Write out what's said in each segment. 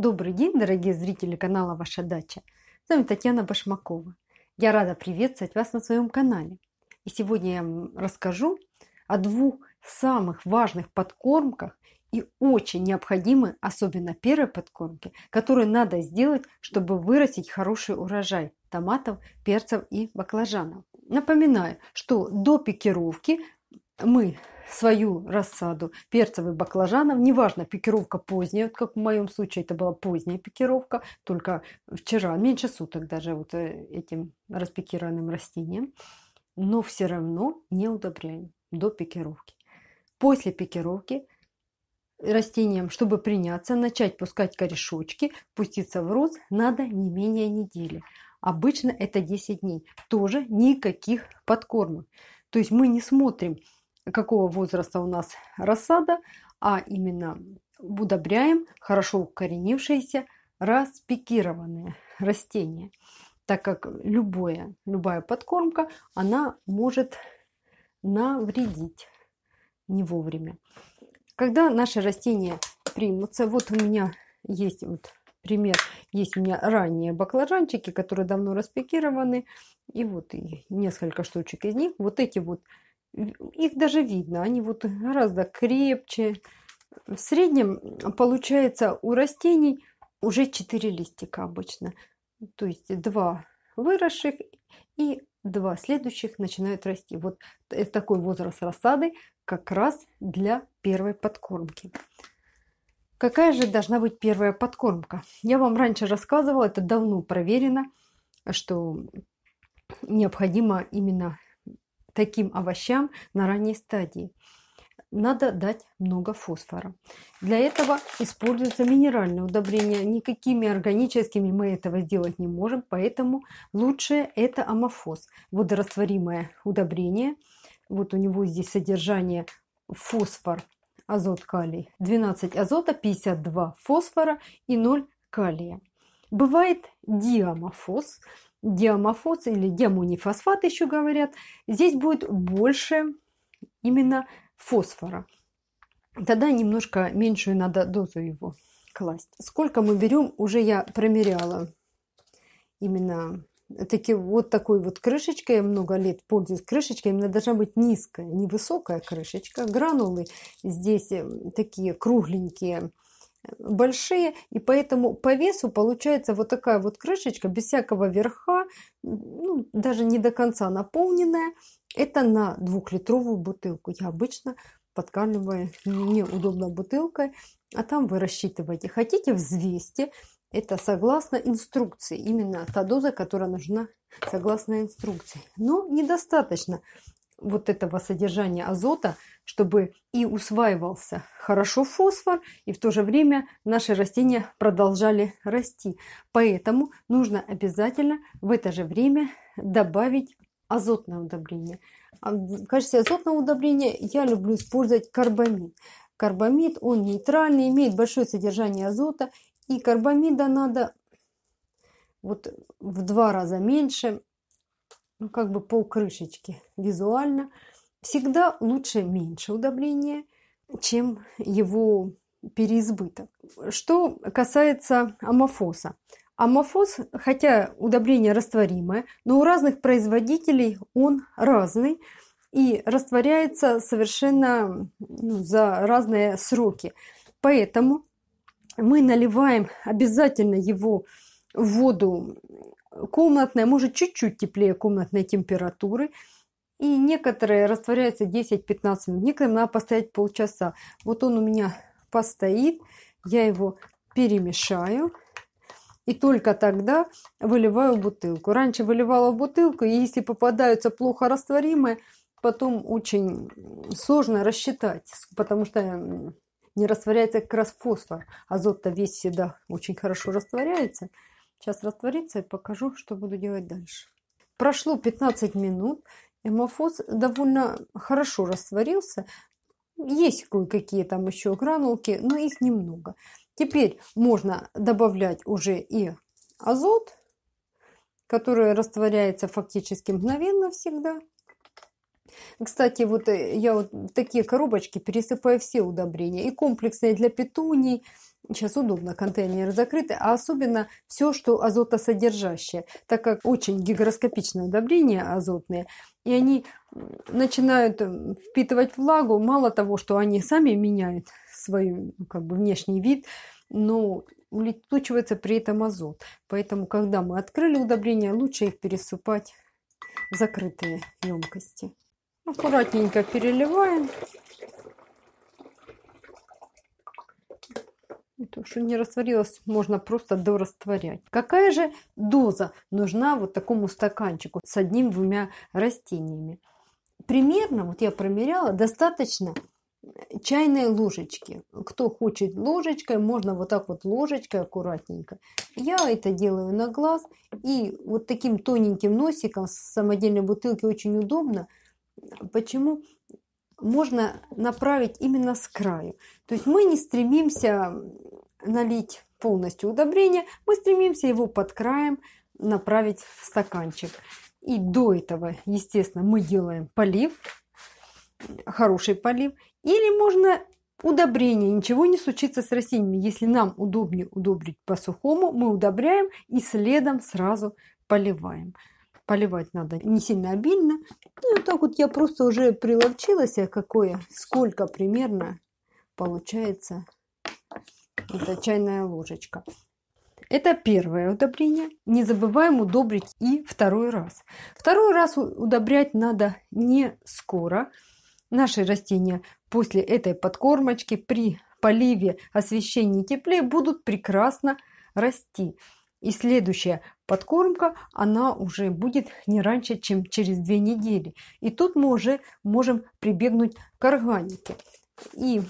Добрый день, дорогие зрители канала «Ваша дача». С вами Татьяна Башмакова. Я рада приветствовать вас на своем канале. И сегодня я вам расскажу о двух самых важных подкормках и очень необходимы, особенно первой подкормки, которую надо сделать, чтобы вырастить хороший урожай томатов, перцев и баклажанов. Напоминаю, что до пикировки мы свою рассаду перцев и баклажанов, неважно, пикировка поздняя, вот как в моем случае это была поздняя пикировка, только вчера, меньше суток даже вот э, этим распикированным растениям, но все равно не удобряем до пикировки. После пикировки растениям, чтобы приняться, начать пускать корешочки, пуститься в рост, надо не менее недели. Обычно это 10 дней. Тоже никаких подкормок. То есть мы не смотрим, какого возраста у нас рассада, а именно удобряем хорошо укоренившиеся распикированные растения, так как любое, любая подкормка, она может навредить не вовремя. Когда наши растения примутся, вот у меня есть вот пример, есть у меня ранние баклажанчики, которые давно распикированы, и вот и несколько штучек из них, вот эти вот их даже видно, они вот гораздо крепче. В среднем получается у растений уже 4 листика обычно. То есть 2 выросших и 2 следующих начинают расти. Вот такой возраст рассады как раз для первой подкормки. Какая же должна быть первая подкормка? Я вам раньше рассказывала, это давно проверено, что необходимо именно таким овощам на ранней стадии. Надо дать много фосфора. Для этого используются минеральные удобрения. Никакими органическими мы этого сделать не можем, поэтому лучшее это амофос, водорастворимое удобрение. Вот у него здесь содержание фосфор, азот, калий. 12 азота, 52 фосфора и 0 калия. Бывает диамофос – диамофос или диамонифосфат еще говорят, здесь будет больше именно фосфора. Тогда немножко меньшую надо дозу его класть. Сколько мы берем, уже я промеряла. Именно таки, вот такой вот крышечкой, я много лет пользуюсь крышечкой, именно должна быть низкая, невысокая крышечка. Гранулы здесь э, такие кругленькие, большие, и поэтому по весу получается вот такая вот крышечка без всякого верха, ну, даже не до конца наполненная. Это на двухлитровую бутылку. Я обычно подкармливаю неудобно бутылкой, а там вы рассчитываете. Хотите, взвести Это согласно инструкции, именно та доза, которая нужна согласно инструкции. Но недостаточно вот этого содержания азота, чтобы и усваивался хорошо фосфор, и в то же время наши растения продолжали расти. Поэтому нужно обязательно в это же время добавить азотное удобрение. А, в качестве азотного удобрения я люблю использовать карбамид. Карбамид, он нейтральный, имеет большое содержание азота, и карбамида надо вот в два раза меньше ну, как бы пол крышечки визуально. Всегда лучше меньше удобрения, чем его переизбыток. Что касается амофоса. Амофос, хотя удобрение растворимое, но у разных производителей он разный и растворяется совершенно ну, за разные сроки. Поэтому мы наливаем обязательно его в воду комнатная, может чуть-чуть теплее комнатной температуры. И некоторые растворяются 10-15 минут. Некоторым надо постоять полчаса. Вот он у меня постоит, я его перемешаю. И только тогда выливаю бутылку. Раньше выливала бутылку, и если попадаются плохо растворимые, потом очень сложно рассчитать, потому что не растворяется как раз фосфор. Азот-то весь всегда очень хорошо растворяется. Сейчас растворится и покажу, что буду делать дальше. Прошло 15 минут. Эмофоз довольно хорошо растворился. Есть кое-какие там еще гранулки, но их немного. Теперь можно добавлять уже и азот, который растворяется фактически мгновенно всегда. Кстати, вот э, я вот такие коробочки пересыпаю все удобрения. И комплексные для петуний, Сейчас удобно контейнеры закрыты, а особенно все, что азотосодержащее, так как очень гигроскопичное удобрения азотные, и они начинают эм, впитывать влагу. Мало того, что они сами меняют свой ну, как бы, внешний вид, но улетучивается при этом азот. Поэтому, когда мы открыли удобрения, лучше их пересыпать в закрытые емкости. Ну, аккуратненько переливаем. То, что не растворилось, можно просто дорастворять. Какая же доза нужна вот такому стаканчику с одним-двумя растениями? Примерно, вот я промеряла, достаточно э, чайной ложечки. Кто хочет ложечкой, можно вот так вот ложечкой аккуратненько. Я это делаю на глаз. И вот таким тоненьким носиком с самодельной бутылки очень удобно. Почему? можно направить именно с краю. То есть мы не стремимся налить полностью удобрение, мы стремимся его под краем направить в стаканчик. И до этого, естественно, мы делаем полив, хороший полив. Или можно удобрение, ничего не случится с растениями. Если нам удобнее удобрить по сухому, мы удобряем и следом сразу поливаем поливать надо не сильно обильно. Ну, вот так вот я просто уже приловчилась, а какое, сколько примерно получается эта чайная ложечка. Это первое удобрение. Не забываем удобрить и второй раз. Второй раз удобрять надо не скоро. Наши растения после этой подкормочки при поливе, освещении, тепле будут прекрасно расти. И следующая подкормка, она уже будет не раньше, чем через две недели. И тут мы уже можем прибегнуть к органике. И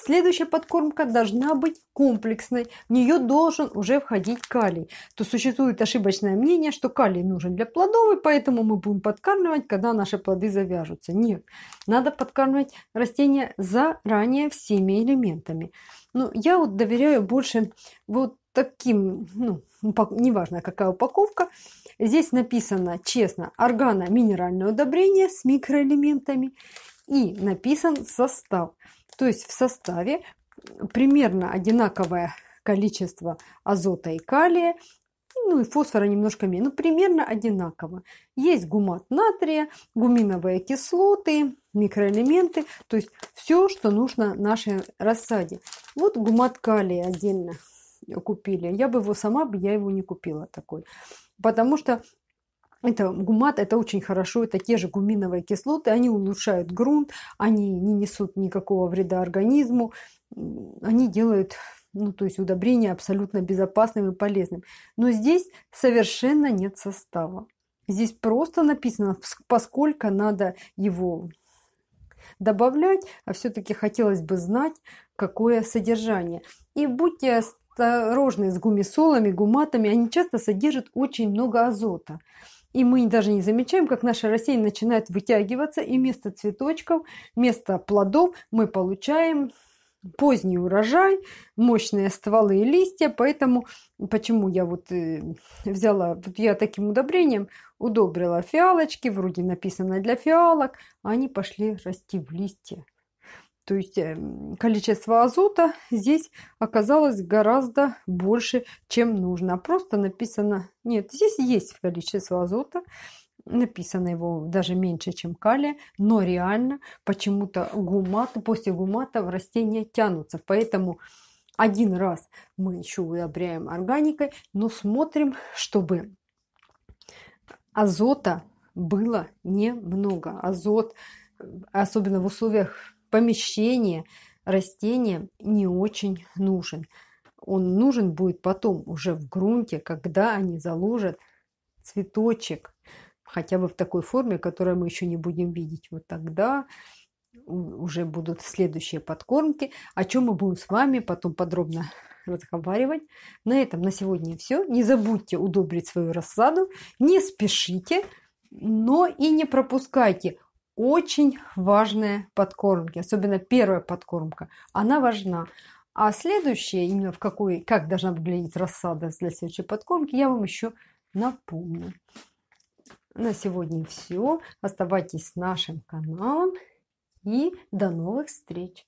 Следующая подкормка должна быть комплексной. В нее должен уже входить калий. То существует ошибочное мнение, что калий нужен для плодов, и поэтому мы будем подкармливать, когда наши плоды завяжутся. Нет, надо подкармливать растения заранее всеми элементами. Но ну, я вот доверяю больше вот таким, ну, неважно какая упаковка. Здесь написано честно органо-минеральное удобрение с микроэлементами и написан состав. То есть в составе примерно одинаковое количество азота и калия, ну и фосфора немножко меньше, ну примерно одинаково. Есть гумат натрия, гуминовые кислоты, микроэлементы, то есть все, что нужно нашей рассаде. Вот гумат калия отдельно купили. Я бы его сама, бы я его не купила такой. Потому что это гумат, это очень хорошо, это те же гуминовые кислоты, они улучшают грунт, они не несут никакого вреда организму, они делают ну, то есть удобрение абсолютно безопасным и полезным. Но здесь совершенно нет состава. Здесь просто написано, поскольку надо его добавлять, а все-таки хотелось бы знать, какое содержание. И будьте осторожны с гумисолами, гуматами, они часто содержат очень много азота. И мы даже не замечаем, как наше растение начинает вытягиваться, и вместо цветочков, вместо плодов мы получаем поздний урожай, мощные стволы и листья, поэтому почему я вот э, взяла, вот я таким удобрением удобрила фиалочки, вроде написано для фиалок, а они пошли расти в листья. То есть э, количество азота здесь оказалось гораздо больше, чем нужно. Просто написано... Нет, здесь есть количество азота. Написано его даже меньше, чем калия. Но реально почему-то гуматы, после гуматов растения тянутся. Поэтому один раз мы еще удобряем органикой, но смотрим, чтобы азота было немного. Азот, э, особенно в условиях помещение растения не очень нужен. Он нужен будет потом уже в грунте, когда они заложат цветочек, хотя бы в такой форме, которую мы еще не будем видеть. Вот тогда уже будут следующие подкормки, о чем мы будем с вами потом подробно разговаривать. На этом на сегодня все. Не забудьте удобрить свою рассаду, не спешите, но и не пропускайте очень важные подкормки, особенно первая подкормка, она важна. А следующее, именно в какой, как должна выглядеть рассада для следующей подкормки, я вам еще напомню. На сегодня все. Оставайтесь с нашим каналом и до новых встреч!